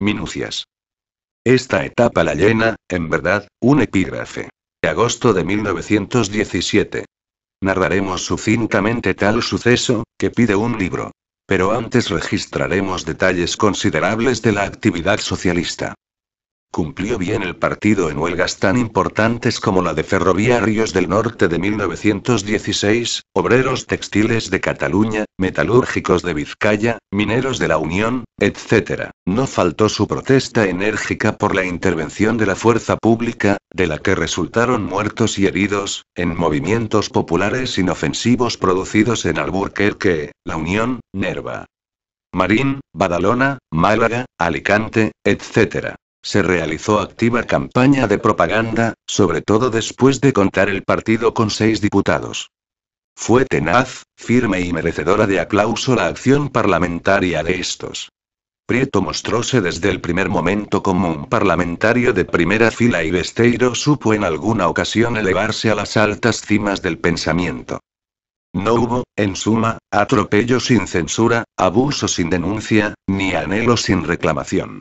Minucias. Esta etapa la llena, en verdad, un epígrafe. De agosto de 1917. Narraremos sucintamente tal suceso, que pide un libro. Pero antes registraremos detalles considerables de la actividad socialista. Cumplió bien el partido en huelgas tan importantes como la de Ferroviarios del Norte de 1916, obreros textiles de Cataluña, metalúrgicos de Vizcaya, mineros de la Unión, etc. No faltó su protesta enérgica por la intervención de la fuerza pública, de la que resultaron muertos y heridos, en movimientos populares inofensivos producidos en Alburquerque, La Unión, Nerva. Marín, Badalona, Málaga, Alicante, etc se realizó activa campaña de propaganda, sobre todo después de contar el partido con seis diputados. Fue tenaz, firme y merecedora de aplauso la acción parlamentaria de estos. Prieto mostróse desde el primer momento como un parlamentario de primera fila y Besteiro supo en alguna ocasión elevarse a las altas cimas del pensamiento. No hubo, en suma, atropello sin censura, abuso sin denuncia, ni anhelo sin reclamación.